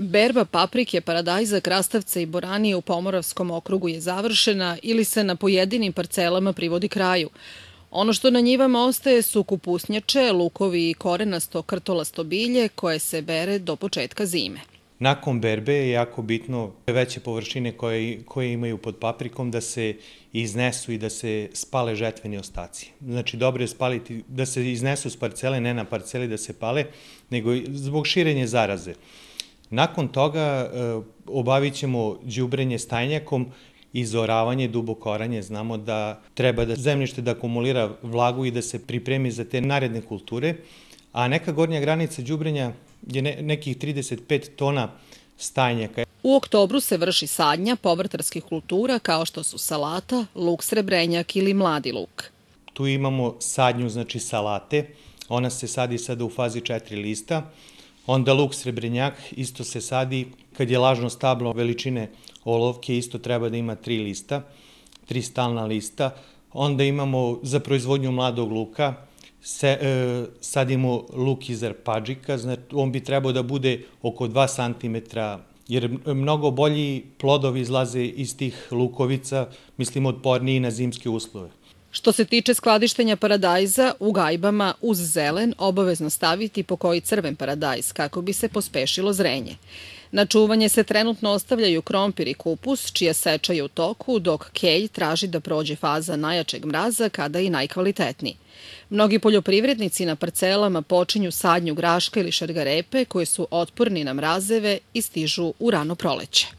Berba paprike, paradajza, krastavca i boranije u Pomoravskom okrugu je završena ili se na pojedinim parcelama privodi kraju. Ono što na njivama ostaje su kupusnjače, lukovi i korenasto krtolasto bilje koje se bere do početka zime. Nakon berbe je jako bitno veće površine koje, koje imaju pod paprikom da se iznesu i da se spale žetveni ostaci. Znači dobro je spaliti, da se iznesu s parcele, ne na parceli da se pale, nego zbog širenja zaraze. Nakon toga e, obavit ćemo džubrenje stajnjakom i zoravanje, duboko oranje. Znamo da treba da zemljište da akumulira vlagu i da se pripremi za te naredne kulture, a neka gornja granica džubrenja je ne, nekih 35 tona stajnjaka. U oktobru se vrši sadnja povrtarskih kultura kao što su salata, luk srebrenjak ili mladi luk. Tu imamo sadnju, znači salate, ona se sadi sada u fazi četiri lista, Onda luk srebrenjak isto se sadi kad je lažno stablo veličine olovke, isto treba da ima tri lista, tri stalna lista. Onda imamo za proizvodnju mladog luka, se, e, sadimo luk iz arpađika, znači on bi trebao da bude oko 2 cm, jer mnogo bolji plodovi izlaze iz tih lukovica, mislim, odporniji na zimske uslove. Što se tiče skladištenja paradajza, u gajbama uz zelen obavezno staviti po koji crven paradajz kako bi se pospešilo zrenje. Na čuvanje se trenutno ostavljaju krompir i kupus, čija seča je u toku, dok kelj traži da prođe faza najjačeg mraza kada i najkvalitetniji. Mnogi poljoprivrednici na parcelama počinju sadnju graška ili šargarepe koje su otporni na mrazeve i stižu u rano proleće.